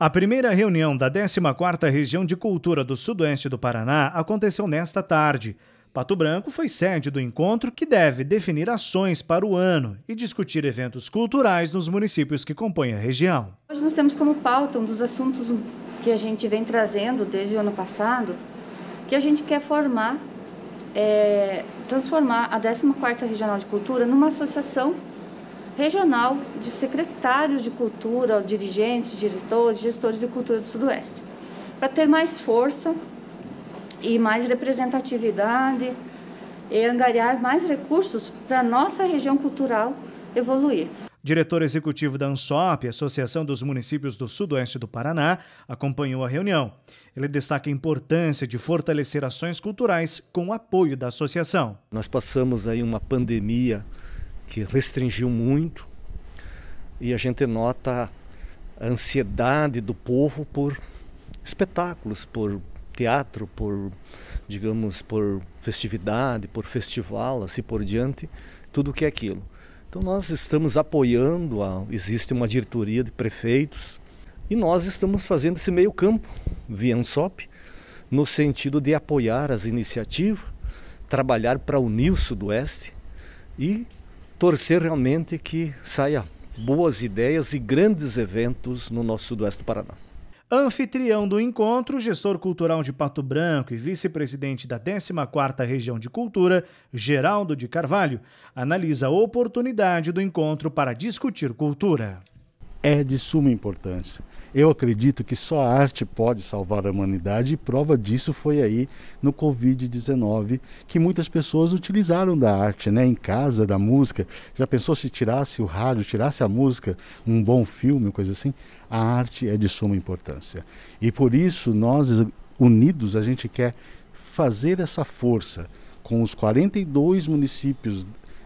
A primeira reunião da 14ª Região de Cultura do Sudoeste do Paraná aconteceu nesta tarde. Pato Branco foi sede do encontro que deve definir ações para o ano e discutir eventos culturais nos municípios que compõem a região. Hoje nós temos como pauta um dos assuntos que a gente vem trazendo desde o ano passado, que a gente quer formar, é, transformar a 14ª Regional de Cultura numa associação regional de secretários de cultura, dirigentes, diretores, gestores de cultura do Sudoeste, para ter mais força e mais representatividade e angariar mais recursos para nossa região cultural evoluir. Diretor executivo da ANSOP, Associação dos Municípios do Sudoeste do Paraná, acompanhou a reunião. Ele destaca a importância de fortalecer ações culturais com o apoio da associação. Nós passamos aí uma pandemia que restringiu muito e a gente nota a ansiedade do povo por espetáculos, por teatro, por, digamos, por festividade, por festival, assim por diante, tudo que é aquilo. Então nós estamos apoiando, a, existe uma diretoria de prefeitos e nós estamos fazendo esse meio campo via ANSOP, no sentido de apoiar as iniciativas, trabalhar para unir o Sudoeste e torcer realmente que saia boas ideias e grandes eventos no nosso sudoeste do Paraná. Anfitrião do encontro, gestor cultural de Pato Branco e vice-presidente da 14ª Região de Cultura, Geraldo de Carvalho, analisa a oportunidade do encontro para discutir cultura é de suma importância. Eu acredito que só a arte pode salvar a humanidade e prova disso foi aí no Covid-19, que muitas pessoas utilizaram da arte, né? Em casa, da música. Já pensou se tirasse o rádio, tirasse a música, um bom filme, coisa assim? A arte é de suma importância. E por isso nós, unidos, a gente quer fazer essa força com os 42 municípios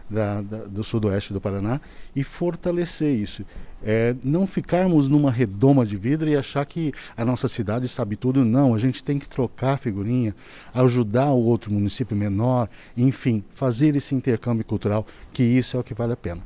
da, da, do sudoeste do Paraná e fortalecer isso. É, não ficarmos numa redoma de vidro e achar que a nossa cidade sabe tudo, não. A gente tem que trocar figurinha, ajudar o outro município menor, enfim, fazer esse intercâmbio cultural, que isso é o que vale a pena.